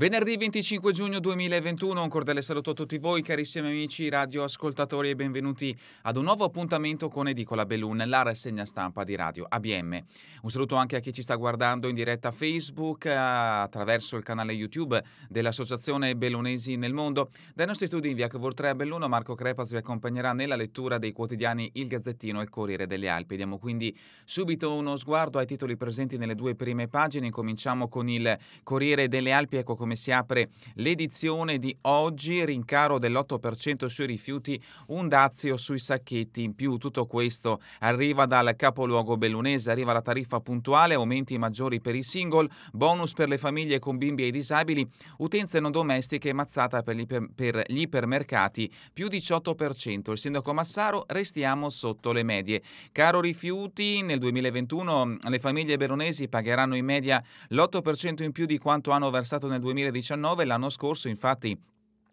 Venerdì 25 giugno 2021, un cordiale saluto a tutti voi carissimi amici radioascoltatori e benvenuti ad un nuovo appuntamento con Edicola Bellun, la rassegna stampa di Radio ABM. Un saluto anche a chi ci sta guardando in diretta Facebook eh, attraverso il canale YouTube dell'Associazione Bellunesi nel Mondo. Dai nostri studi in via Cavour 3 a Belluno, Marco Crepas vi accompagnerà nella lettura dei quotidiani Il Gazzettino e il Corriere delle Alpi. Diamo quindi subito uno sguardo ai titoli presenti nelle due prime pagine. Cominciamo con il Corriere delle Alpi, ecco come come si apre l'edizione di oggi, rincaro dell'8% sui rifiuti, un dazio sui sacchetti in più. Tutto questo arriva dal capoluogo bellunese, arriva la tariffa puntuale, aumenti maggiori per i single, bonus per le famiglie con bimbi e disabili, utenze non domestiche mazzata per gli, per gli ipermercati, più 18%. Il sindaco Massaro, restiamo sotto le medie. Caro rifiuti, nel 2021 le famiglie bellunesi pagheranno in media l'8% in più di quanto hanno versato nel 2020 2019, l'anno scorso infatti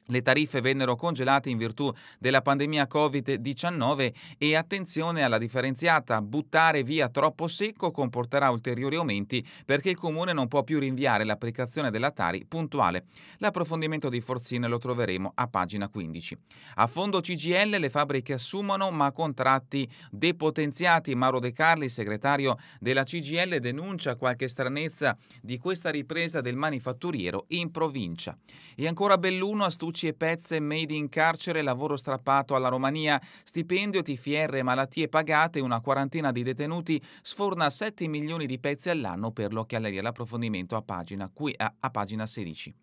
le tariffe vennero congelate in virtù della pandemia Covid-19 e attenzione alla differenziata, buttare via troppo secco comporterà ulteriori aumenti perché il comune non può più rinviare l'applicazione della Tari puntuale. L'approfondimento di Forzine lo troveremo a pagina 15. A fondo CGL le fabbriche assumono ma contratti depotenziati. Mauro De Carli, segretario della CGL, denuncia qualche stranezza di questa ripresa del manifatturiero in provincia. E ancora Belluno astuccia noci e pezze made in carcere, lavoro strappato alla Romania, stipendio, TFR, malattie pagate, una quarantina di detenuti, sforna 7 milioni di pezzi all'anno per l'occhialeria. L'approfondimento a pagina, qui, a, a pagina 16.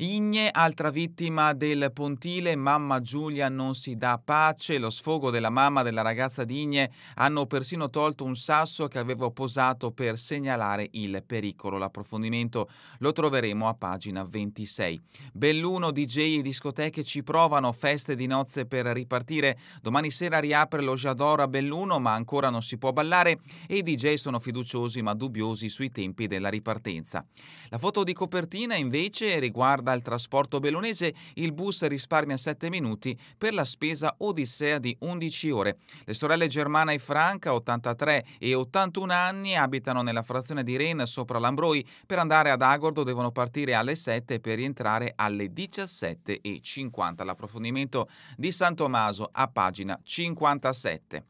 Igne, altra vittima del pontile, mamma Giulia non si dà pace, lo sfogo della mamma della ragazza di Igne hanno persino tolto un sasso che avevo posato per segnalare il pericolo. L'approfondimento lo troveremo a pagina 26. Belluno, DJ e discoteche ci provano, feste di nozze per ripartire. Domani sera riapre lo Jador a Belluno, ma ancora non si può ballare e i DJ sono fiduciosi ma dubbiosi sui tempi della ripartenza. La foto di copertina invece riguarda il trasporto bellunese, il bus risparmia 7 minuti per la spesa odissea di 11 ore. Le sorelle Germana e Franca, 83 e 81 anni, abitano nella frazione di Rennes sopra Lambroi. Per andare ad Agordo devono partire alle 7 per rientrare alle 17.50. L'approfondimento di San Tommaso a pagina 57.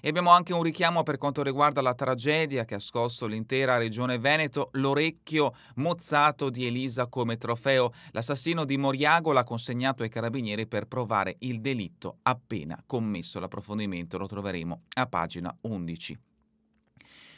E abbiamo anche un richiamo per quanto riguarda la tragedia che ha scosso l'intera regione Veneto, l'orecchio mozzato di Elisa come trofeo. L'assassino di Moriago l'ha consegnato ai carabinieri per provare il delitto appena commesso. L'approfondimento lo troveremo a pagina 11.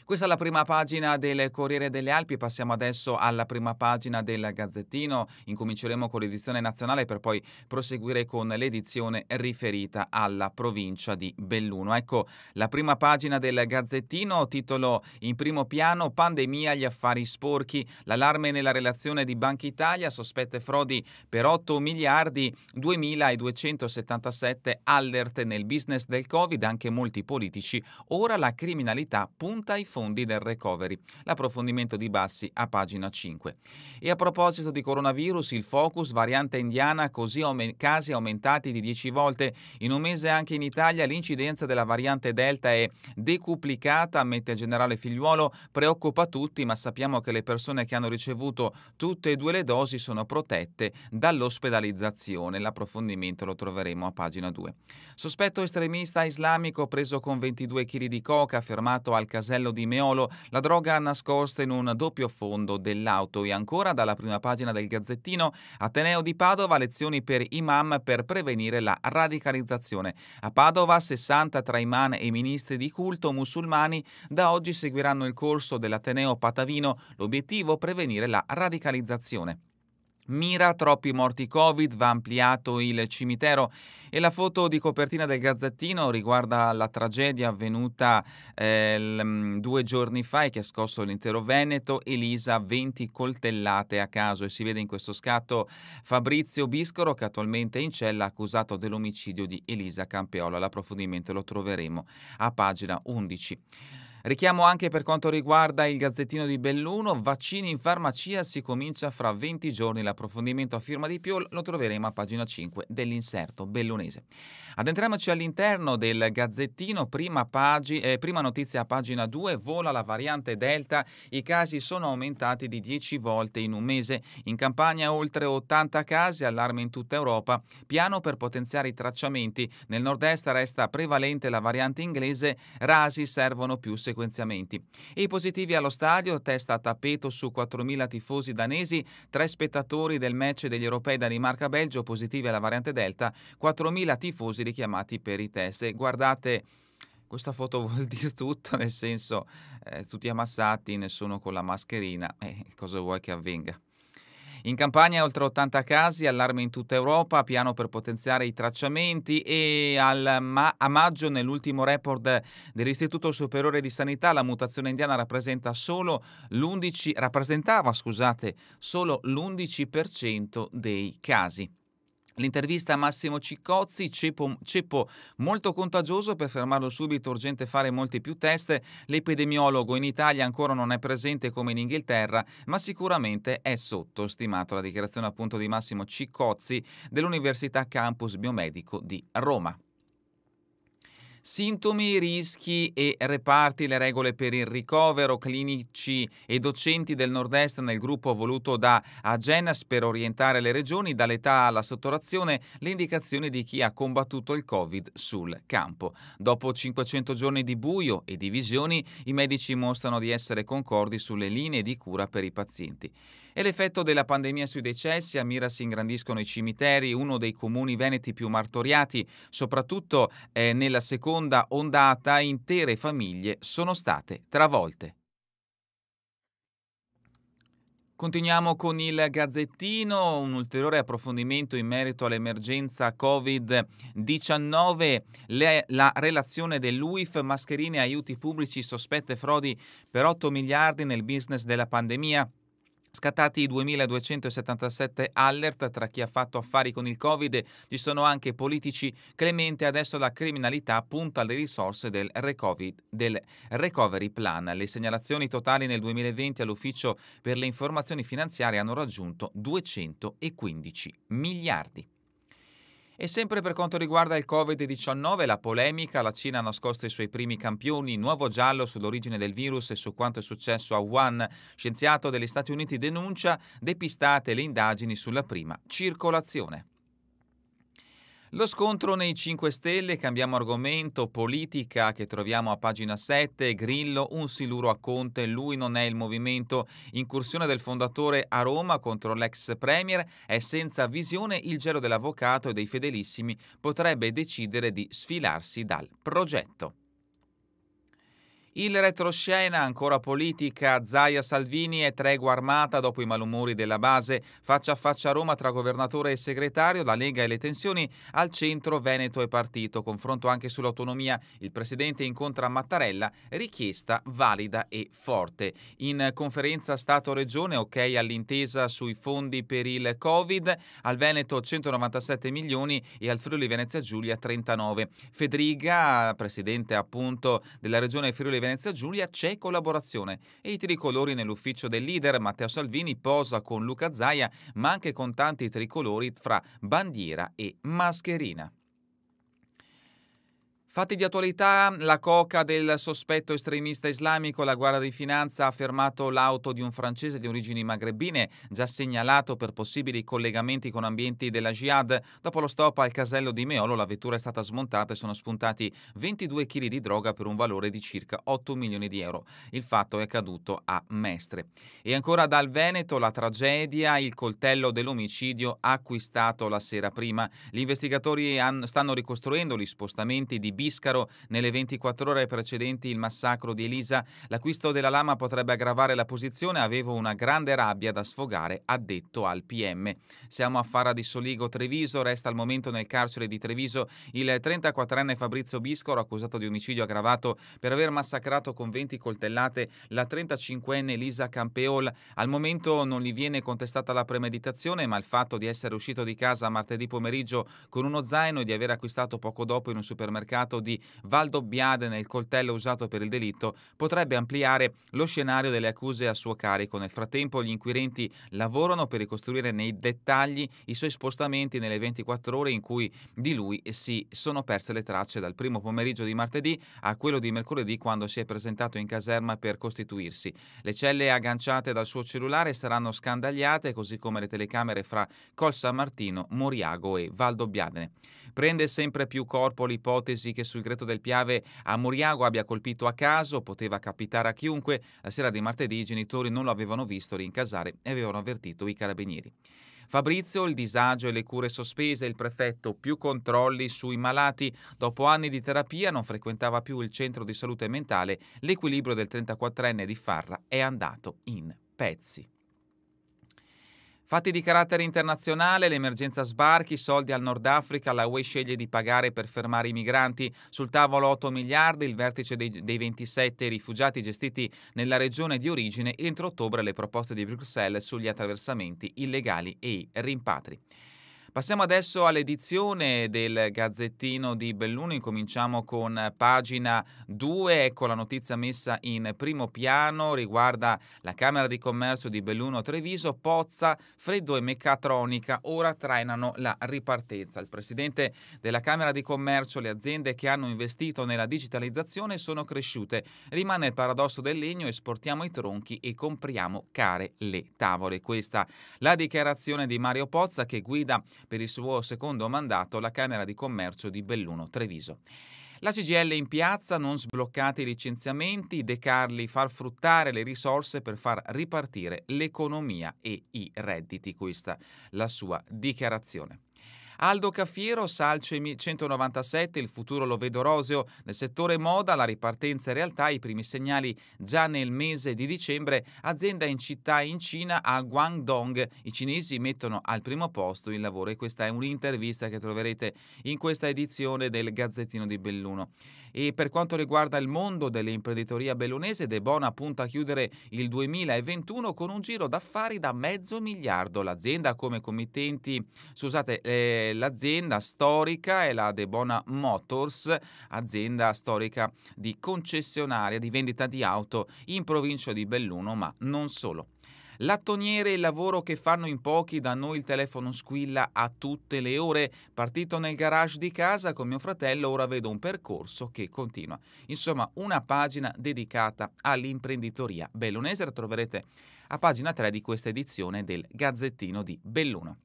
Questa è la prima pagina del Corriere delle Alpi, passiamo adesso alla prima pagina del Gazzettino, incominceremo con l'edizione nazionale per poi proseguire con l'edizione riferita alla provincia di Belluno. Ecco la prima pagina del Gazzettino, titolo in primo piano Pandemia, gli affari sporchi, l'allarme nella relazione di Banca Italia, sospette frodi per 8 miliardi, 2.277 alert nel business del Covid, anche molti politici, ora la criminalità punta ai fondi fondi del recovery. L'approfondimento di Bassi a pagina 5. E a proposito di coronavirus, il focus variante indiana, così casi aumentati di 10 volte. In un mese anche in Italia l'incidenza della variante Delta è decuplicata, ammette il generale Figliuolo, preoccupa tutti, ma sappiamo che le persone che hanno ricevuto tutte e due le dosi sono protette dall'ospedalizzazione. L'approfondimento lo troveremo a pagina 2. Sospetto estremista islamico preso con 22 kg di coca, fermato al casello di Meolo, la droga nascosta in un doppio fondo dell'auto e ancora dalla prima pagina del Gazzettino, Ateneo di Padova lezioni per imam per prevenire la radicalizzazione. A Padova 60 tra imam e ministri di culto musulmani da oggi seguiranno il corso dell'Ateneo Patavino, l'obiettivo prevenire la radicalizzazione. Mira troppi morti Covid, va ampliato il cimitero e la foto di copertina del Gazzettino riguarda la tragedia avvenuta eh, mm, due giorni fa e che ha scosso l'intero Veneto, Elisa 20 coltellate a caso e si vede in questo scatto Fabrizio Biscoro che attualmente è in cella accusato dell'omicidio di Elisa Campeola. L'approfondimento lo troveremo a pagina 11. Richiamo anche per quanto riguarda il Gazzettino di Belluno, vaccini in farmacia si comincia fra 20 giorni, l'approfondimento a firma di Piol lo troveremo a pagina 5 dell'inserto bellunese. Adentriamoci all'interno del Gazzettino, prima, pagi, eh, prima notizia a pagina 2, vola la variante Delta, i casi sono aumentati di 10 volte in un mese, in Campania oltre 80 casi, allarme in tutta Europa, piano per potenziare i tracciamenti, nel nord-est resta prevalente la variante inglese, rasi servono più servizi sequenziamenti. E i positivi allo stadio, testa a tappeto su 4.000 tifosi danesi, tre spettatori del match degli europei Danimarca-Belgio positivi alla variante Delta, 4.000 tifosi richiamati per i test. E guardate questa foto vuol dire tutto, nel senso eh, tutti ammassati, nessuno con la mascherina, eh, cosa vuoi che avvenga? In Campania oltre 80 casi, allarme in tutta Europa, piano per potenziare i tracciamenti e ma a maggio nell'ultimo report dell'Istituto Superiore di Sanità la mutazione indiana rappresenta solo rappresentava scusate, solo l'11% dei casi. L'intervista a Massimo Ciccozzi, ceppo, ceppo, molto contagioso, per fermarlo subito è urgente fare molti più test, l'epidemiologo in Italia ancora non è presente come in Inghilterra, ma sicuramente è sottostimato la dichiarazione appunto di Massimo Ciccozzi dell'Università Campus Biomedico di Roma. Sintomi, rischi e reparti, le regole per il ricovero, clinici e docenti del nord-est nel gruppo voluto da Agenas per orientare le regioni dall'età alla saturazione, le indicazioni di chi ha combattuto il Covid sul campo. Dopo 500 giorni di buio e divisioni, i medici mostrano di essere concordi sulle linee di cura per i pazienti. E l'effetto della pandemia sui decessi, a Mira si ingrandiscono i cimiteri, uno dei comuni veneti più martoriati, soprattutto eh, nella seconda ondata intere famiglie sono state travolte. Continuiamo con il Gazzettino, un ulteriore approfondimento in merito all'emergenza Covid-19, la relazione dell'UIF, mascherine, aiuti pubblici, sospette frodi per 8 miliardi nel business della pandemia. Scattati i 2277 alert tra chi ha fatto affari con il Covid, ci sono anche politici clemente, adesso la criminalità punta alle risorse del, del Recovery Plan. Le segnalazioni totali nel 2020 all'Ufficio per le informazioni finanziarie hanno raggiunto 215 miliardi. E sempre per quanto riguarda il Covid-19, la polemica, la Cina ha nascosto i suoi primi campioni, nuovo giallo sull'origine del virus e su quanto è successo a Wuhan. Scienziato degli Stati Uniti denuncia, depistate le indagini sulla prima circolazione. Lo scontro nei 5 Stelle, cambiamo argomento, politica che troviamo a pagina 7, Grillo, un siluro a Conte, lui non è il movimento, incursione del fondatore a Roma contro l'ex premier, è senza visione il gelo dell'avvocato e dei fedelissimi, potrebbe decidere di sfilarsi dal progetto. Il retroscena ancora politica, Zaia Salvini e tregua armata dopo i malumori della base, faccia a faccia a Roma tra governatore e segretario, la Lega e le tensioni al centro Veneto e partito, confronto anche sull'autonomia, il presidente incontra Mattarella, richiesta valida e forte. In conferenza Stato-Regione ok all'intesa sui fondi per il Covid, al Veneto 197 milioni e al Friuli Venezia Giulia 39. Federica, presidente appunto della Regione Friuli Venezia Venezia Giulia c'è collaborazione e i tricolori nell'ufficio del leader Matteo Salvini posa con Luca Zaia, ma anche con tanti tricolori fra bandiera e mascherina. Fatti di attualità, la coca del sospetto estremista islamico, la Guardia di Finanza ha fermato l'auto di un francese di origini magrebine, già segnalato per possibili collegamenti con ambienti della jihad. Dopo lo stop al casello di Meolo, la vettura è stata smontata e sono spuntati 22 kg di droga per un valore di circa 8 milioni di euro. Il fatto è accaduto a Mestre. E ancora dal Veneto la tragedia, il coltello dell'omicidio acquistato la sera prima. Gli investigatori stanno ricostruendo gli spostamenti di Bill Iscaro nelle 24 ore precedenti il massacro di Elisa. L'acquisto della lama potrebbe aggravare la posizione. Avevo una grande rabbia da sfogare, ha detto al PM. Siamo a Fara di Soligo, Treviso. Resta al momento nel carcere di Treviso il 34enne Fabrizio Biscoro, accusato di omicidio aggravato per aver massacrato con 20 coltellate la 35enne Elisa Campeol. Al momento non gli viene contestata la premeditazione, ma il fatto di essere uscito di casa martedì pomeriggio con uno zaino e di aver acquistato poco dopo in un supermercato imputato di Valdobbiade nel coltello usato per il delitto potrebbe ampliare lo scenario delle accuse a suo carico. Nel frattempo gli inquirenti lavorano per ricostruire nei dettagli i suoi spostamenti nelle 24 ore in cui di lui si sono perse le tracce dal primo pomeriggio di martedì a quello di mercoledì quando si è presentato in caserma per costituirsi. Le celle agganciate dal suo cellulare saranno scandagliate così come le telecamere fra Col San Martino, Moriago e Valdobbiadene. Prende sempre più corpo l'ipotesi che che sul Greto del Piave a Moriago abbia colpito a caso, poteva capitare a chiunque. La sera di martedì i genitori non lo avevano visto rincasare e avevano avvertito i carabinieri. Fabrizio, il disagio e le cure sospese, il prefetto, più controlli sui malati. Dopo anni di terapia non frequentava più il centro di salute mentale. L'equilibrio del 34enne di Farra è andato in pezzi. Fatti di carattere internazionale, l'emergenza sbarchi, soldi al Nord Africa, la UE sceglie di pagare per fermare i migranti. Sul tavolo 8 miliardi, il vertice dei, dei 27 rifugiati gestiti nella regione di origine, entro ottobre le proposte di Bruxelles sugli attraversamenti illegali e i rimpatri. Passiamo adesso all'edizione del Gazzettino di Belluno. Incominciamo con pagina 2, ecco la notizia messa in primo piano, riguarda la Camera di Commercio di Belluno Treviso, Pozza, Freddo e Meccatronica, ora trainano la ripartenza. Il Presidente della Camera di Commercio, le aziende che hanno investito nella digitalizzazione sono cresciute, rimane il paradosso del legno, esportiamo i tronchi e compriamo care le tavole. Questa la dichiarazione di Mario Pozza che guida per il suo secondo mandato alla Camera di Commercio di Belluno Treviso. La CGL in piazza, non sbloccati i licenziamenti, De Carli far fruttare le risorse per far ripartire l'economia e i redditi, questa è la sua dichiarazione. Aldo Caffiero, Salcemi 197, il futuro lo vedo roseo. Nel settore moda la ripartenza in realtà, i primi segnali già nel mese di dicembre, azienda in città in Cina a Guangdong. I cinesi mettono al primo posto il lavoro e questa è un'intervista che troverete in questa edizione del Gazzettino di Belluno. E per quanto riguarda il mondo dell'imprenditoria bellunese, De Bona punta a chiudere il 2021 con un giro d'affari da mezzo miliardo. L'azienda come committenti, scusate, eh, l'azienda storica è la De Bona Motors, azienda storica di concessionaria di vendita di auto in provincia di Belluno, ma non solo. Lattoniere il lavoro che fanno in pochi, da noi il telefono squilla a tutte le ore. Partito nel garage di casa con mio fratello, ora vedo un percorso che continua. Insomma, una pagina dedicata all'imprenditoria bellunese. La troverete a pagina 3 di questa edizione del Gazzettino di Belluno.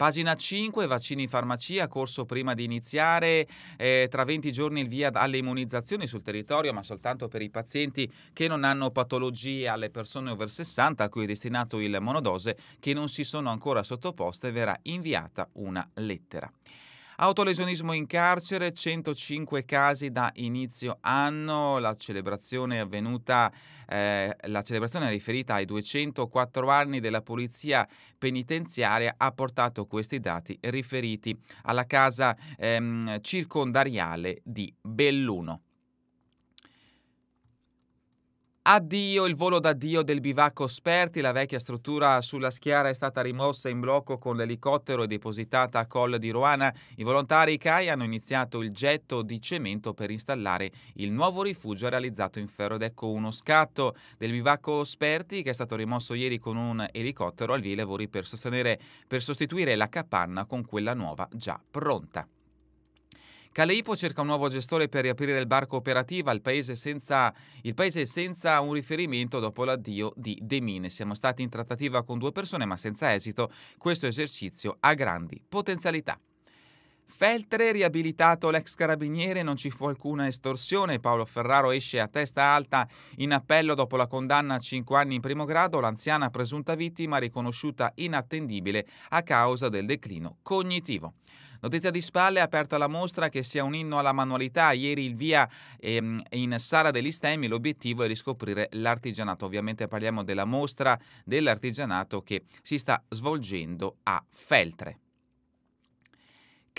Pagina 5, vaccini in farmacia, corso prima di iniziare, eh, tra 20 giorni il via alle immunizzazioni sul territorio, ma soltanto per i pazienti che non hanno patologie, alle persone over 60 a cui è destinato il monodose, che non si sono ancora sottoposte, verrà inviata una lettera. Autolesionismo in carcere, 105 casi da inizio anno, la celebrazione è avvenuta, eh, la celebrazione è riferita ai 204 anni della polizia penitenziaria, ha portato questi dati riferiti alla casa ehm, circondariale di Belluno. Addio il volo d'addio del bivacco Sperti, la vecchia struttura sulla schiara è stata rimossa in blocco con l'elicottero e depositata a Col di Roana. I volontari CAI hanno iniziato il getto di cemento per installare il nuovo rifugio realizzato in ferro ed ecco uno scatto del bivacco Sperti che è stato rimosso ieri con un elicottero al via i lavori per, per sostituire la capanna con quella nuova già pronta. Caleipo cerca un nuovo gestore per riaprire il bar cooperativa, il paese, senza, il paese senza un riferimento dopo l'addio di De Mine. Siamo stati in trattativa con due persone ma senza esito, questo esercizio ha grandi potenzialità. Feltre, riabilitato l'ex carabiniere, non ci fu alcuna estorsione. Paolo Ferraro esce a testa alta in appello dopo la condanna a 5 anni in primo grado, l'anziana presunta vittima riconosciuta inattendibile a causa del declino cognitivo. Notizia di spalle, aperta la mostra che sia un inno alla manualità. Ieri il via ehm, in Sala degli Stemmi, l'obiettivo è riscoprire l'artigianato. Ovviamente parliamo della mostra dell'artigianato che si sta svolgendo a Feltre.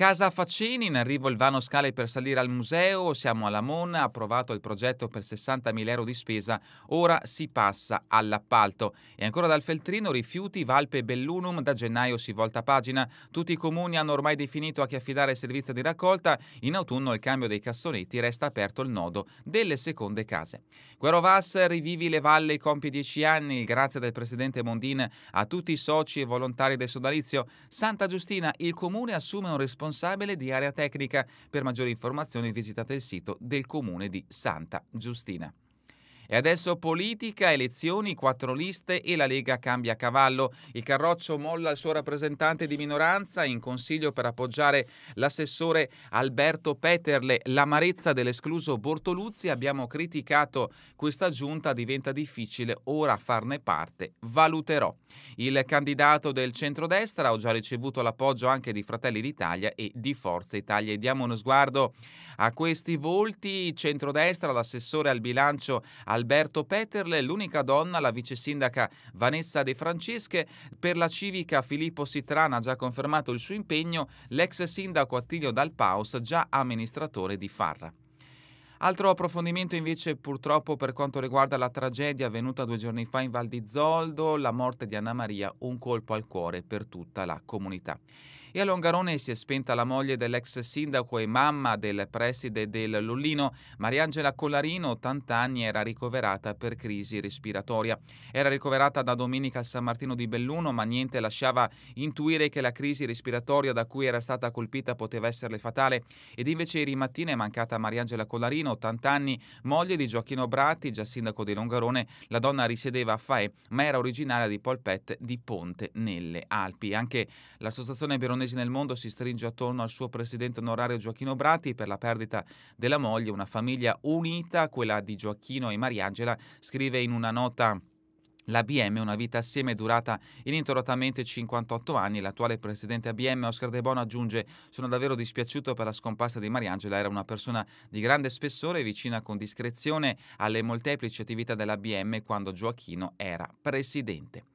Casa Faccini, in arrivo il vano scale per salire al museo, siamo alla Monna, approvato il progetto per 60.000 euro di spesa, ora si passa all'appalto. E ancora dal Feltrino rifiuti, Valpe e Bellunum, da gennaio si volta pagina, tutti i comuni hanno ormai definito a chi affidare il servizio di raccolta, in autunno il cambio dei cassonetti resta aperto il nodo delle seconde case. Guerro Vas, rivivi le valle, compie dieci anni, il grazie del presidente Mondin a tutti i soci e volontari del sodalizio. Santa Giustina, il comune assume un responsabile responsabile di area tecnica. Per maggiori informazioni visitate il sito del comune di Santa Giustina. E adesso politica, elezioni, quattro liste e la Lega cambia cavallo. Il Carroccio molla il suo rappresentante di minoranza in consiglio per appoggiare l'assessore Alberto Peterle. L'amarezza dell'escluso Bortoluzzi abbiamo criticato questa giunta, diventa difficile ora farne parte. Valuterò. Il candidato del centrodestra ha già ricevuto l'appoggio anche di Fratelli d'Italia e di Forza Italia. E diamo uno sguardo a questi volti. Centrodestra, l'assessore al bilancio Alberto Peterle, l'unica donna, la vice sindaca Vanessa De Francesche, per la civica Filippo Sitrana ha già confermato il suo impegno, l'ex sindaco Attilio Dalpaus, già amministratore di Farra. Altro approfondimento invece purtroppo per quanto riguarda la tragedia avvenuta due giorni fa in Val di Zoldo, la morte di Anna Maria, un colpo al cuore per tutta la comunità e a Longarone si è spenta la moglie dell'ex sindaco e mamma del preside del Lullino, Mariangela Collarino, 80 anni, era ricoverata per crisi respiratoria. Era ricoverata da domenica a San Martino di Belluno, ma niente lasciava intuire che la crisi respiratoria da cui era stata colpita poteva esserle fatale ed invece ieri mattina è mancata Mariangela Collarino, 80 anni, moglie di Gioacchino Bratti, già sindaco di Longarone. La donna risiedeva a Fae, ma era originaria di Polpette di Ponte nelle Alpi. Anche l'associazione Veronese l'indonesi nel mondo si stringe attorno al suo presidente onorario Gioacchino Brati per la perdita della moglie, una famiglia unita, quella di Gioacchino e Mariangela, scrive in una nota L'ABM, una vita assieme durata ininterrottamente 58 anni, l'attuale presidente ABM Oscar De Bono aggiunge «Sono davvero dispiaciuto per la scomparsa di Mariangela, era una persona di grande spessore vicina con discrezione alle molteplici attività dell'ABM quando Gioacchino era presidente».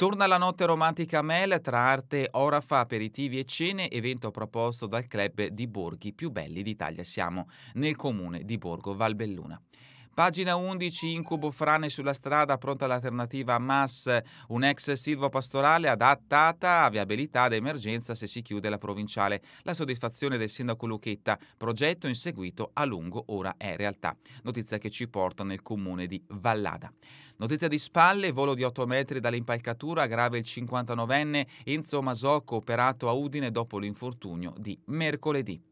Torna la notte romantica Mel tra arte, orafa, aperitivi e cene, evento proposto dal club di borghi più belli d'Italia. Siamo nel comune di Borgo Valbelluna. Pagina 11, incubo frane sulla strada, pronta l'alternativa a Mas, un'ex silvo pastorale adattata a viabilità ed emergenza se si chiude la provinciale. La soddisfazione del sindaco Lucchetta, progetto inseguito a lungo ora è realtà. Notizia che ci porta nel comune di Vallada. Notizia di spalle, volo di 8 metri dall'impalcatura, grave il 59enne Enzo Masocco, operato a Udine dopo l'infortunio di mercoledì.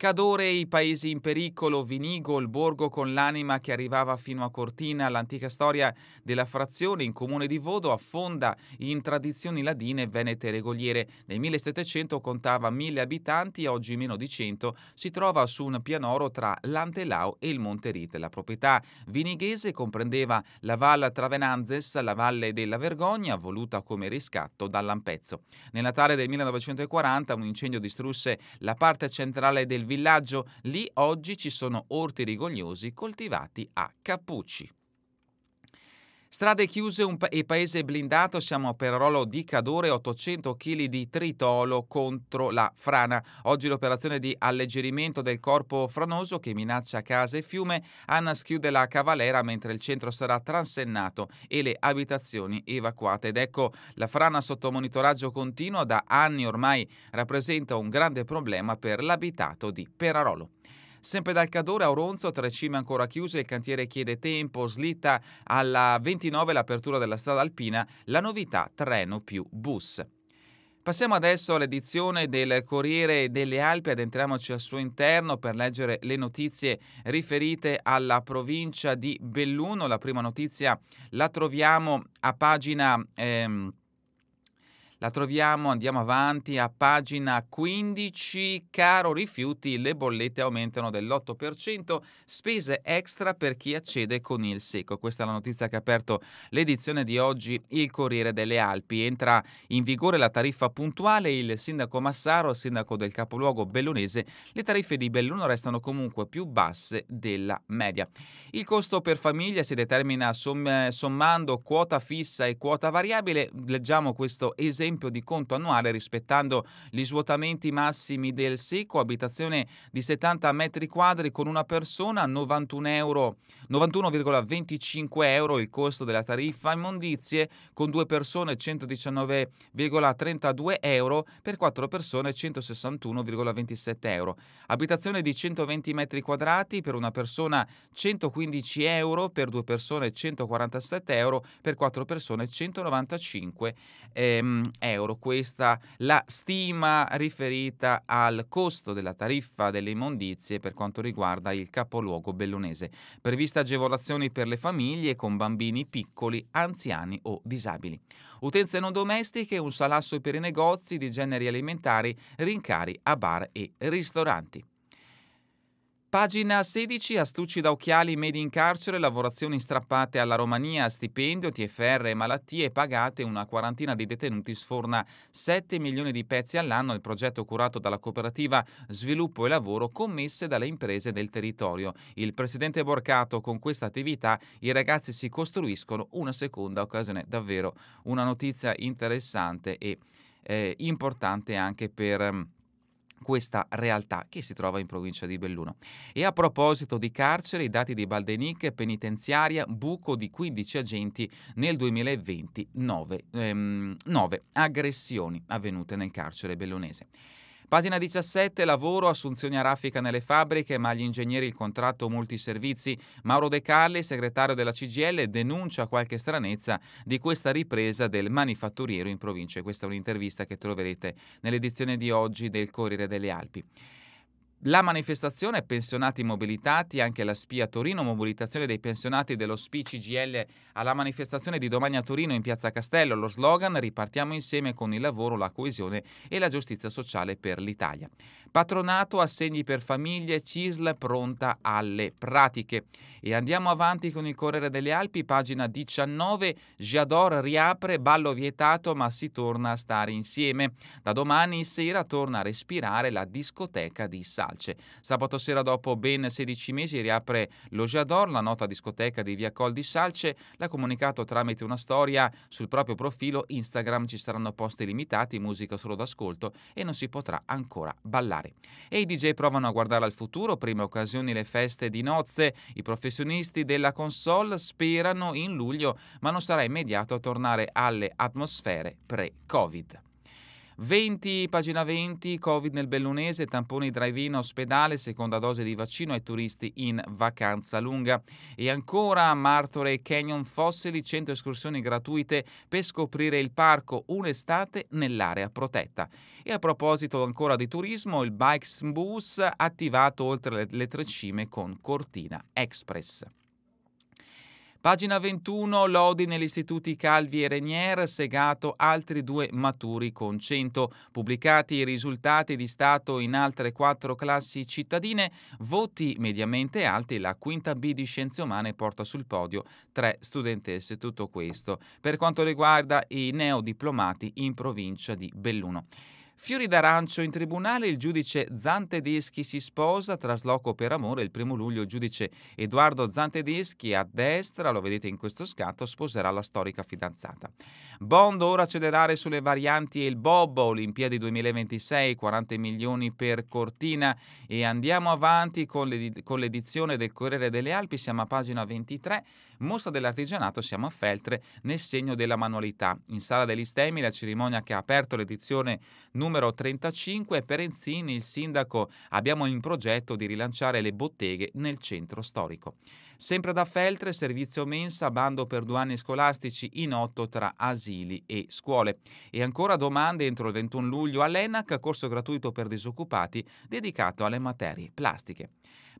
Cadore, i paesi in pericolo, Vinigo, il borgo con l'anima che arrivava fino a Cortina, l'antica storia della frazione in comune di Vodo affonda in tradizioni ladine, venete regoliere. Nel 1700 contava 1000 abitanti, oggi meno di 100, si trova su un pianoro tra l'Antelao e il Monte Rite. La proprietà vinighese comprendeva la Val Travenanzes, la Valle della Vergogna, voluta come riscatto dall'Ampezzo. Nel Natale del 1940 un incendio distrusse la parte centrale del villaggio. Lì oggi ci sono orti rigogliosi coltivati a cappucci. Strade chiuse pa- e paese blindato, siamo a Perarolo di Cadore, 800 kg di tritolo contro la frana. Oggi l'operazione di alleggerimento del corpo franoso che minaccia case e fiume, Anna schiude la cavalera mentre il centro sarà transennato e le abitazioni evacuate. Ed ecco, la frana sotto monitoraggio continuo da anni ormai rappresenta un grande problema per l'abitato di Perarolo. Sempre dal Cadore a Oronzo, tre cime ancora chiuse, il cantiere chiede tempo, slitta alla 29 l'apertura della strada alpina, la novità treno più bus. Passiamo adesso all'edizione del Corriere delle Alpi, adentriamoci al suo interno per leggere le notizie riferite alla provincia di Belluno. La prima notizia la troviamo a pagina... Ehm, la troviamo, andiamo avanti, a pagina 15, caro rifiuti, le bollette aumentano dell'8%, spese extra per chi accede con il secco. Questa è la notizia che ha aperto l'edizione di oggi Il Corriere delle Alpi. Entra in vigore la tariffa puntuale, il sindaco Massaro, sindaco del capoluogo bellunese, le tariffe di Belluno restano comunque più basse della media. Il costo per famiglia si determina sommando quota fissa e quota variabile, leggiamo questo esempio esempio di conto annuale rispettando gli svuotamenti massimi del secco, abitazione di 70 metri quadri con una persona, 91,25 euro, 91,25 euro il costo della tariffa, immondizie con due persone 119,32 euro, per quattro persone 161,27 euro. Abitazione di 120 metri quadrati per una persona 115 euro, per due persone 147 euro, per quattro persone 195 ehm, euro. Questa la stima riferita al costo della tariffa delle immondizie per quanto riguarda il capoluogo bellunese. Previste agevolazioni per le famiglie con bambini piccoli, anziani o disabili. Utenze non domestiche, un salasso per i negozi di generi alimentari, rincari a bar e ristoranti. Pagina 16, astucci da occhiali made in carcere, lavorazioni strappate alla Romania, stipendio, TFR e malattie pagate, una quarantina di detenuti sforna 7 milioni di pezzi all'anno, il progetto curato dalla cooperativa Sviluppo e Lavoro commesse dalle imprese del territorio. Il presidente Borcato, con questa attività i ragazzi si costruiscono una seconda occasione, davvero una notizia interessante e eh, importante anche per ehm, questa realtà che si trova in provincia di Belluno. E a proposito di carcere, i dati di Baldenic, penitenziaria, buco di 15 agenti nel 2020, 9, ehm, 9 aggressioni avvenute nel carcere bellunese. Pagina 17, lavoro, assunzioni a raffica nelle fabbriche, ma agli ingegneri il contratto multiservizi. Mauro De Carli, segretario della CGL, denuncia qualche stranezza di questa ripresa del manifatturiero in provincia. Questa è un'intervista che troverete nell'edizione di oggi del Corriere delle Alpi. La manifestazione Pensionati Mobilitati, anche la SPIA Torino, mobilitazione dei pensionati dello SPI CGL alla manifestazione di domani a Torino in Piazza Castello, lo slogan Ripartiamo insieme con il lavoro, la coesione e la giustizia sociale per l'Italia. Patronato, assegni per famiglie, CISL pronta alle pratiche. E andiamo avanti con il Corriere delle Alpi, pagina 19, Giador riapre, ballo vietato ma si torna a stare insieme. Da domani sera torna a respirare la discoteca di Sala calce. Sabato sera dopo ben 16 mesi riapre lo Jador, la nota discoteca di Via Col di Salce, l'ha comunicato tramite una storia sul proprio profilo Instagram, ci saranno posti limitati, musica solo d'ascolto e non si potrà ancora ballare. E i DJ provano a guardare al futuro, prime occasioni le feste di nozze, i professionisti della console sperano in luglio, ma non sarà immediato tornare alle atmosfere pre-Covid. 20, pagina 20, Covid nel Bellunese, tamponi drive-in ospedale, seconda dose di vaccino ai turisti in vacanza lunga. E ancora Martore Canyon Fossili, 100 escursioni gratuite per scoprire il parco, un'estate nell'area protetta. E a proposito ancora di turismo, il Bikes Bus attivato oltre le, le tre cime con Cortina Express. Pagina 21, lodi negli istituti Calvi e Renier, Segato altri due maturi con 100. Pubblicati i risultati di Stato in altre quattro classi cittadine, voti mediamente alti, la quinta B di Scienze Umane porta sul podio tre studentesse, tutto questo. Per quanto riguarda i neodiplomati in provincia di Belluno. Fiori d'arancio in tribunale, il giudice Zantedeschi si sposa, trasloco per amore. Il primo luglio il giudice Edoardo Zantedeschi a destra, lo vedete in questo scatto, sposerà la storica fidanzata. Bond ora accelerare sulle varianti e il Bobo, Olimpiadi 2026, 40 milioni per Cortina e andiamo avanti con, con l'edizione del Corriere delle Alpi, siamo a pagina 23, mostra dell'artigianato, siamo a Feltre nel segno della manualità. In sala degli stemmi la cerimonia che ha aperto l'edizione numero numero 35 per Enzini il sindaco abbiamo in progetto di rilanciare le botteghe nel centro storico. Sempre da Feltre, servizio mensa, bando per due anni scolastici in otto tra asili e scuole. E ancora domande entro il 21 luglio all'ENAC, corso gratuito per disoccupati dedicato alle materie plastiche.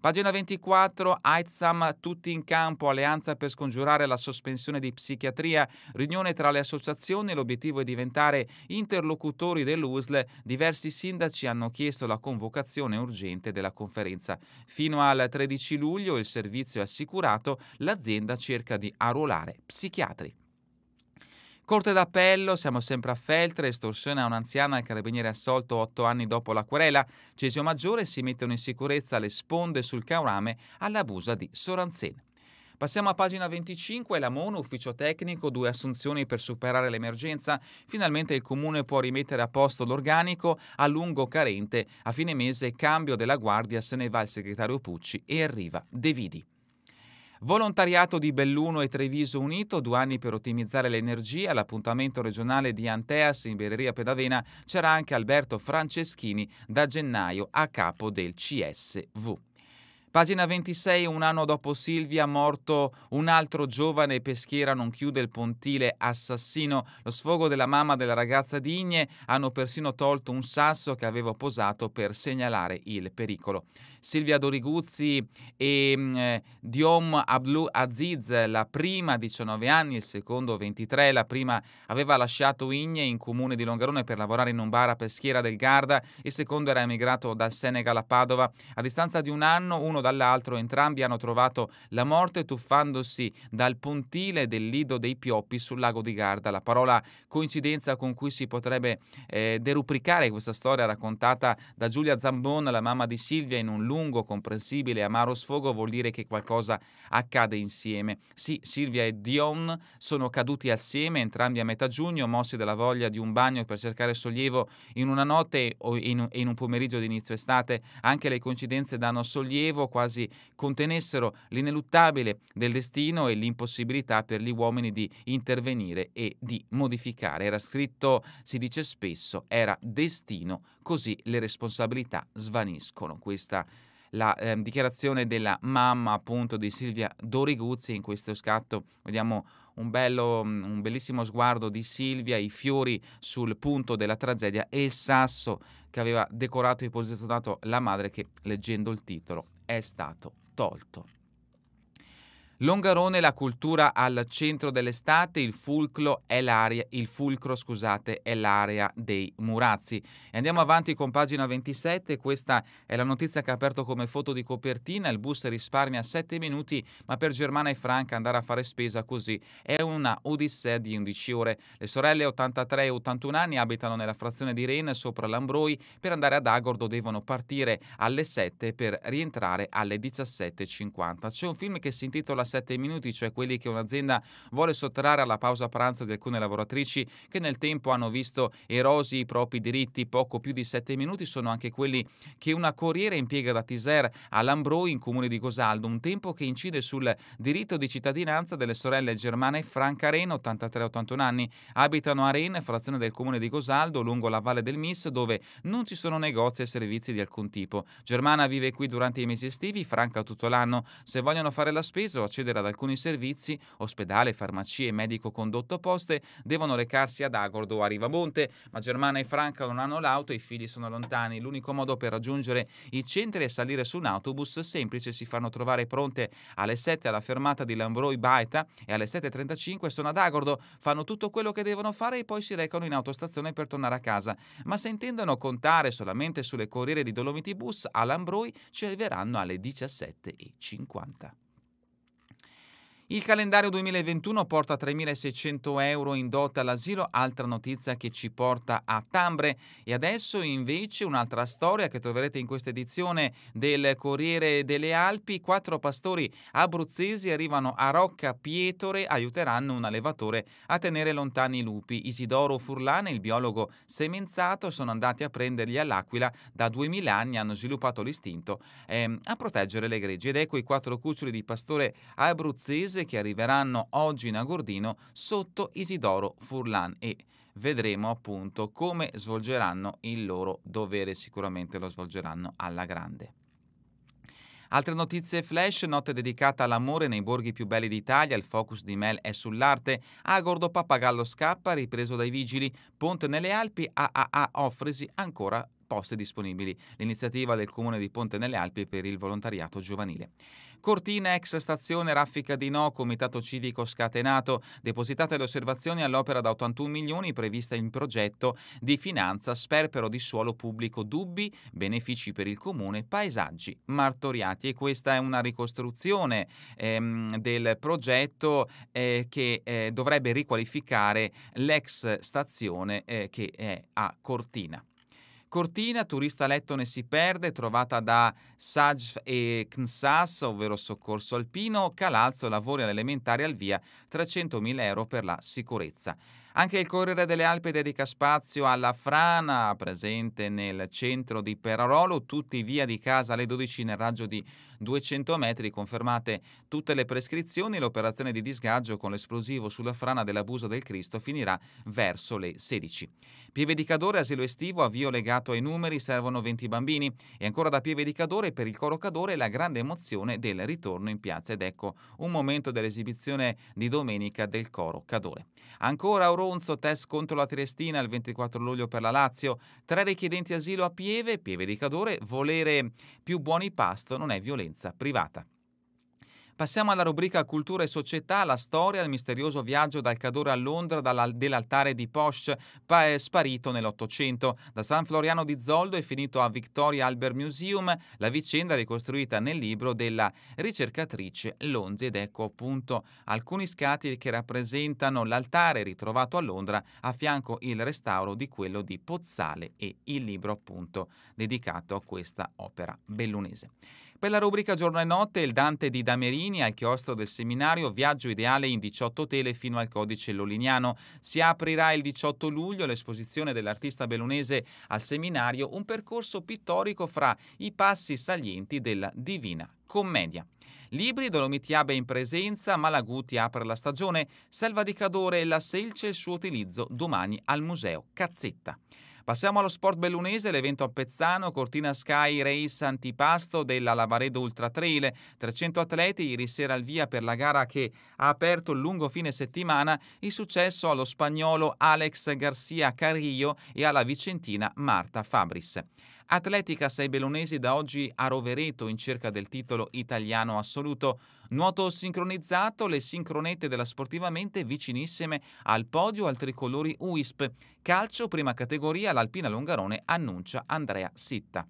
Pagina 24, Aizam, tutti in campo, alleanza per scongiurare la sospensione di psichiatria, riunione tra le associazioni, l'obiettivo è diventare interlocutori dell'USL, diversi sindaci hanno chiesto la convocazione urgente della conferenza. Fino al 13 luglio il servizio è assicurato assicurato, l'azienda cerca di arruolare psichiatri. Corte d'appello, siamo sempre a Feltre, estorsione a un'anziana e carabiniere assolto otto anni dopo la querela. Cesio Maggiore si mettono in sicurezza le sponde sul caurame all'abusa di Soranzene. Passiamo a pagina 25, la Mono, ufficio tecnico, due assunzioni per superare l'emergenza. Finalmente il comune può rimettere a posto l'organico a lungo carente. A fine mese cambio della guardia se ne va il segretario Pucci e arriva De Vidi. Volontariato di Belluno e Treviso Unito, due anni per ottimizzare l'energia, l'appuntamento regionale di Anteas in Bereria Pedavena c'era anche Alberto Franceschini da gennaio a capo del CSV. Pagina 26, un anno dopo Silvia, morto un altro giovane peschiera, non chiude il pontile, assassino. Lo sfogo della mamma della ragazza di Igne hanno persino tolto un sasso che avevo posato per segnalare il pericolo. Silvia Doriguzzi e eh, Diom Ablu Aziz, la prima 19 anni, il secondo 23, la prima aveva lasciato Igne in comune di Longarone per lavorare in un bar a peschiera del Garda, il secondo era emigrato dal Senegal a Padova. A distanza di un anno uno l'uno dall'altro, entrambi hanno trovato la morte tuffandosi dal pontile del lido dei Pioppi sul lago di Garda. La parola coincidenza con cui si potrebbe eh, derubricare questa storia raccontata da Giulia Zambon, la mamma di Silvia, in un lungo, comprensibile e amaro sfogo vuol dire che qualcosa accade insieme. Sì, Silvia e Dion sono caduti assieme, entrambi a metà giugno, mossi dalla voglia di un bagno per cercare sollievo in una notte o in, in un pomeriggio di inizio estate. Anche le coincidenze danno sollievo quasi contenessero l'ineluttabile del destino e l'impossibilità per gli uomini di intervenire e di modificare. Era scritto, si dice spesso, era destino, così le responsabilità svaniscono. Questa la eh, dichiarazione della mamma appunto di Silvia Doriguzzi in questo scatto vediamo un, bello, un bellissimo sguardo di Silvia, i fiori sul punto della tragedia e il sasso che aveva decorato e posizionato la madre che leggendo il titolo è stato tolto. Longarone la cultura al centro dell'estate, il, è l'area, il fulcro scusate, è l'area dei Murazzi. E andiamo avanti con pagina 27, questa è la notizia che ha aperto come foto di copertina, il bus risparmia 7 minuti, ma per Germana e Franca andare a fare spesa così è una odissea di 11 ore. Le sorelle 83 e 81 anni abitano nella frazione di Rennes sopra Lambroi, per andare ad Agordo devono partire alle 7 per rientrare alle 17.50. C'è un film che si intitola 17 minuti, cioè quelli che un'azienda vuole sottrarre alla pausa pranzo di alcune lavoratrici che nel tempo hanno visto erosi i propri diritti. Poco più di 7 minuti sono anche quelli che una corriere impiega da Tiser a Lambroi in comune di Cosaldo, un tempo che incide sul diritto di cittadinanza delle sorelle germane e Franca Ren, 83-81 anni. Abitano a Ren, frazione del comune di Cosaldo, lungo la valle del Mis, dove non ci sono negozi e servizi di alcun tipo. Germana vive qui durante i mesi estivi, Franca tutto l'anno. Se vogliono fare la spesa o accedere accedere ad alcuni servizi, ospedale, farmacie, medico condotto poste, devono recarsi ad Agordo o a Rivamonte, ma Germana e Franca non hanno l'auto, i figli sono lontani, l'unico modo per raggiungere i centri è salire su un autobus semplice, si fanno trovare pronte alle 7 alla fermata di Lambroi Baeta e alle 7.35 sono ad Agordo, fanno tutto quello che devono fare e poi si recano in autostazione per tornare a casa, ma se intendono contare solamente sulle corriere di Dolomiti Bus a Lambroi ci arriveranno alle 17.50. Il calendario 2021 porta 3.600 euro in dote all'asilo, altra notizia che ci porta a Tambre. E adesso invece un'altra storia che troverete in questa edizione del Corriere delle Alpi. Quattro pastori abruzzesi arrivano a Rocca Pietore, aiuteranno un allevatore a tenere lontani i lupi. Isidoro Furlane il biologo Semenzato sono andati a prenderli all'Aquila. Da 2.000 anni hanno sviluppato l'istinto ehm, a proteggere le greggi. Ed ecco i quattro cuccioli di pastore abruzzese cose che arriveranno oggi in Agordino sotto Isidoro Furlan e vedremo appunto come svolgeranno il loro dovere, sicuramente lo svolgeranno alla grande. Altre notizie flash, notte dedicata all'amore nei borghi più belli d'Italia, il focus di Mel è sull'arte, Agordo Pappagallo scappa, ripreso dai vigili, Ponte nelle Alpi, AAA offresi ancora posti disponibili, l'iniziativa del comune di Ponte nelle Alpi per il volontariato giovanile. Cortina, ex stazione raffica di no, comitato civico scatenato, depositate le osservazioni all'opera da 81 milioni prevista in progetto di finanza, sperpero di suolo pubblico, dubbi, benefici per il comune, paesaggi martoriati. E questa è una ricostruzione ehm, del progetto eh, che eh, dovrebbe riqualificare l'ex stazione eh, che è a Cortina. Cortina, turista lettone si perde, trovata da Saj e Knsas, ovvero soccorso alpino, Calalzo lavori all'elementare al via, 300.000 euro per la sicurezza. Anche il Corriere delle Alpi dedica spazio alla frana presente nel centro di Perarolo, tutti via di casa alle 12 nel raggio di 200 metri, confermate tutte le prescrizioni, l'operazione di disgaggio con l'esplosivo sulla frana dell'abuso del Cristo finirà verso le 16. Pieve di Cadore, asilo estivo, avvio legato ai numeri, servono 20 bambini e ancora da Pieve di Cadore per il coro Cadore la grande emozione del ritorno in piazza ed ecco un momento dell'esibizione di domenica del coro Cadore. Ancora Coronzo, test contro la Triestina il 24 luglio per la Lazio. Tre richiedenti asilo a Pieve, Pieve di Cadore, volere più buoni pasto non è violenza privata. Passiamo alla rubrica Cultura e Società, la storia, il misterioso viaggio dal Cadore a Londra dell'altare di Posh, eh, sparito nell'Ottocento. Da San Floriano di Zoldo è finito a Victoria Albert Museum, la vicenda ricostruita nel libro della ricercatrice Lonzi ed ecco appunto alcuni scatti che rappresentano l'altare ritrovato a Londra a fianco il restauro di quello di Pozzale e il libro appunto dedicato a questa opera bellunese. Per la rubrica Giorno e Notte, il Dante di Damerini al chiostro del seminario Viaggio Ideale in 18 tele fino al codice loliniano. Si aprirà il 18 luglio l'esposizione dell'artista belunese al seminario, un percorso pittorico fra i passi salienti della Divina Commedia. Libri, Dolomitiabe in presenza, Malaguti apre la stagione, Selva di Cadore e la Selce il suo utilizzo domani al Museo Cazzetta. Passiamo allo sport bellunese, l'evento a Pezzano, Cortina Sky Race antipasto della Lavaredo Ultra Trail. 300 atleti ieri sera al via per la gara che ha aperto il lungo fine settimana il successo allo spagnolo Alex Garcia Carrillo e alla vicentina Marta Fabris. Atletica sei belonesi da oggi a Rovereto in cerca del titolo italiano assoluto. Nuoto sincronizzato, le sincronette della Sportivamente vicinissime al podio al tricolori UISP. Calcio prima categoria, l'Alpina Longarone annuncia Andrea Sitta.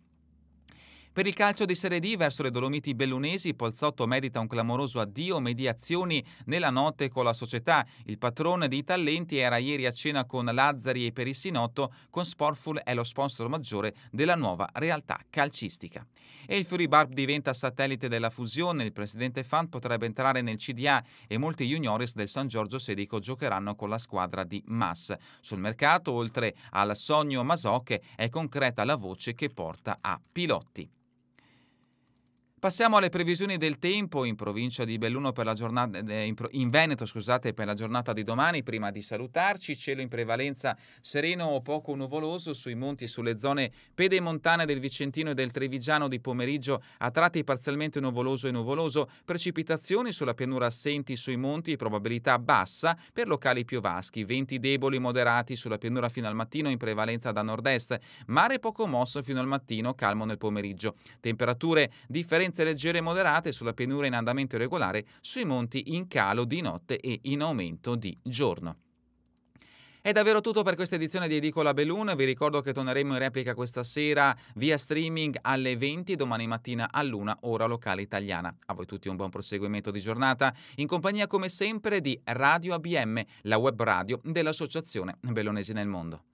Per il calcio di Serie D verso le Dolomiti bellunesi, Polzotto medita un clamoroso addio, mediazioni nella notte con la società. Il patrone di talenti era ieri a cena con Lazzari e Perissinotto, con Sportful è lo sponsor maggiore della nuova realtà calcistica. E il Furibarb diventa satellite della fusione, il presidente Fan potrebbe entrare nel CDA e molti juniores del San Giorgio Sedico giocheranno con la squadra di Mas. Sul mercato, oltre al sogno Masocche, è concreta la voce che porta a Pilotti. Passiamo alle previsioni del tempo in provincia di Belluno per la giornata eh, in Veneto, scusate, per la giornata di domani. Prima di salutarci, cielo in prevalenza sereno o poco nuvoloso sui monti e sulle zone pedemontane del Vicentino e del Trevigiano di pomeriggio a tratti parzialmente nuvoloso e nuvoloso, precipitazioni sulla pianura assenti sui monti, probabilità bassa per locali piovaschi, venti deboli moderati sulla pianura fino al mattino in prevalenza da nord-est, mare poco mosso fino al mattino, calmo nel pomeriggio. Temperature differenti Tendenze leggere e moderate sulla pianura in andamento regolare, sui monti in calo di notte e in aumento di giorno. È davvero tutto per questa edizione di Edicola Belloon. Vi ricordo che torneremo in replica questa sera via streaming alle 20 domani mattina all'1 ora locale italiana. A voi tutti un buon proseguimento di giornata in compagnia come sempre di Radio ABM, la web radio dell'Associazione Bellonesi nel Mondo.